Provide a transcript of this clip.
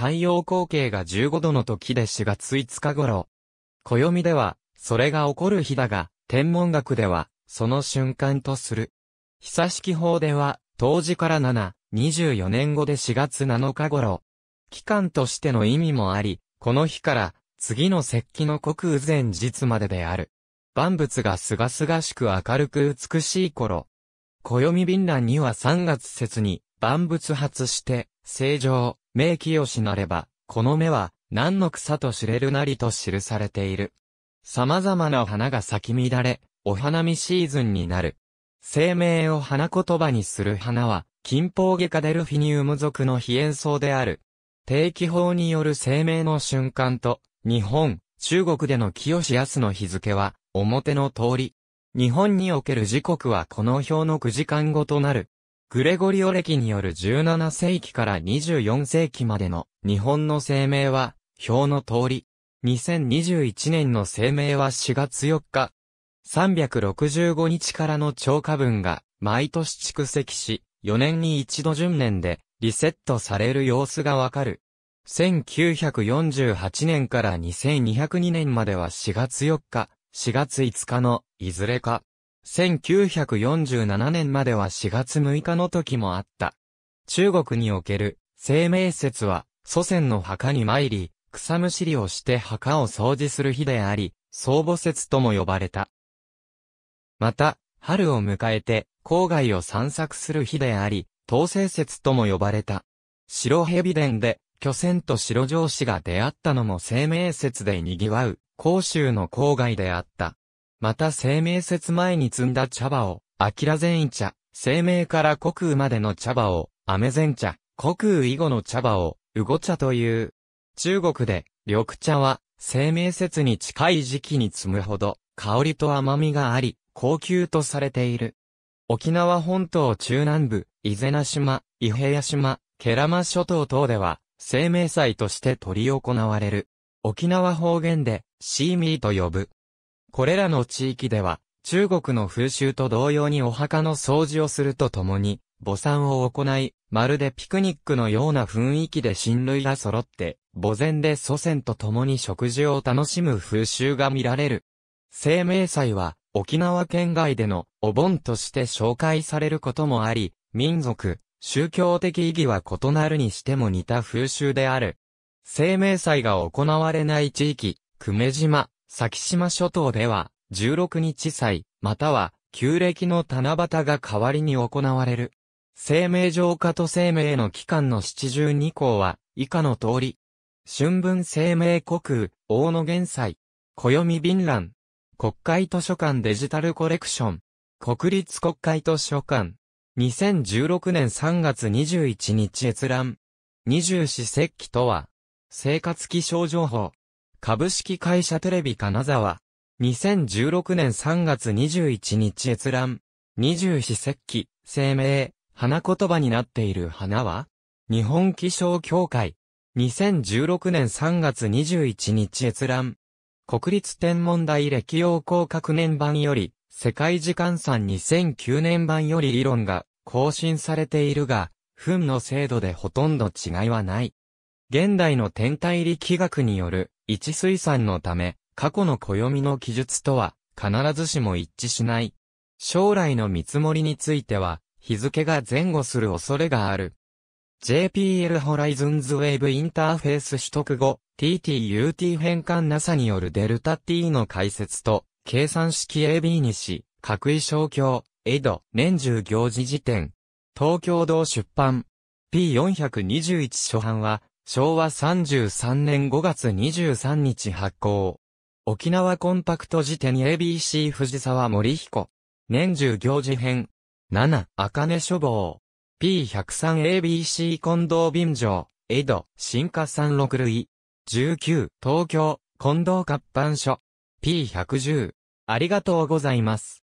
太陽光景が15度の時で4月5日頃。暦では、それが起こる日だが、天文学では、その瞬間とする。久式法では、当時から7、24年後で4月7日頃。期間としての意味もあり、この日から、次の石器の刻雨前日までである。万物がすがすがしく明るく美しい頃。暦便欄には3月節に、万物発して、正常、名よしなれば、この芽は、何の草と知れるなりと記されている。様々な花が咲き乱れ、お花見シーズンになる。生命を花言葉にする花は、金宝外科デルフィニウム属の非演奏である。定期法による生命の瞬間と、日本、中国での清安の日付は、表の通り。日本における時刻はこの表の9時間後となる。グレゴリオ歴による17世紀から24世紀までの日本の声明は、表の通り。2021年の声明は4月4日。365日からの超過分が毎年蓄積し、4年に一度10年でリセットされる様子がわかる。1948年から2202年までは4月4日、4月5日のいずれか1947年までは4月6日の時もあった。中国における、清明節は、祖先の墓に参り、草むしりをして墓を掃除する日であり、相母節とも呼ばれた。また、春を迎えて、郊外を散策する日であり、東西節とも呼ばれた。白蛇伝で、巨船と白城市が出会ったのも生命節で賑わう、甲州の郊外であった。また清明節前に摘んだ茶葉を、ラゼ善意茶、清明から国空までの茶葉を、ゼ前茶、国空以後の茶葉を、うご茶という。中国で、緑茶は、清明節に近い時期に摘むほど、香りと甘みがあり、高級とされている。沖縄本島中南部、伊是名島、伊平屋島、ケラマ諸島等では、生命祭として取り行われる。沖縄方言で、シーミーと呼ぶ。これらの地域では、中国の風習と同様にお墓の掃除をするとともに、墓参を行い、まるでピクニックのような雰囲気で親類が揃って、墓前で祖先と共に食事を楽しむ風習が見られる。生命祭は、沖縄県外でのお盆として紹介されることもあり、民族、宗教的意義は異なるにしても似た風習である。生命祭が行われない地域、久米島、先島諸島では、16日祭、または、旧暦の七夕が代わりに行われる。生命浄化と生命の期間の七十二項は、以下の通り。春分生命国大野元祭。暦敏乱。国会図書館デジタルコレクション。国立国会図書館。2016年3月21日閲覧。二十四節気とは、生活気象情報。株式会社テレビ金沢。2016年3月21日閲覧。二十四節気、生命、花言葉になっている花は日本気象協会。2016年3月21日閲覧。国立天文台歴用広学年版より、世界時間産2009年版より理論が更新されているが、糞の精度でほとんど違いはない。現代の天体力学による一水産のため、過去の暦の記述とは、必ずしも一致しない。将来の見積もりについては、日付が前後する恐れがある。JPL Horizons Wave インターフェース取得後、TTUT 変換 NASA によるデルタ T の解説と、計算式 AB にし、各位小教、エド、年中行事辞典。東京道出版。P421 初版は、昭和33年5月23日発行。沖縄コンパクト辞典 ABC 藤沢森彦。年中行事編。7、茜書房。P103ABC 近藤便城。江戸、新化三六類。19、東京、近藤活版書。P110。ありがとうございます。